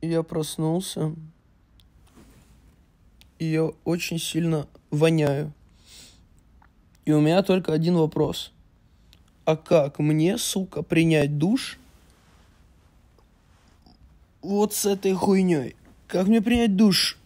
Я проснулся, и я очень сильно воняю. И у меня только один вопрос. А как мне, сука, принять душ вот с этой хуйней? Как мне принять душ?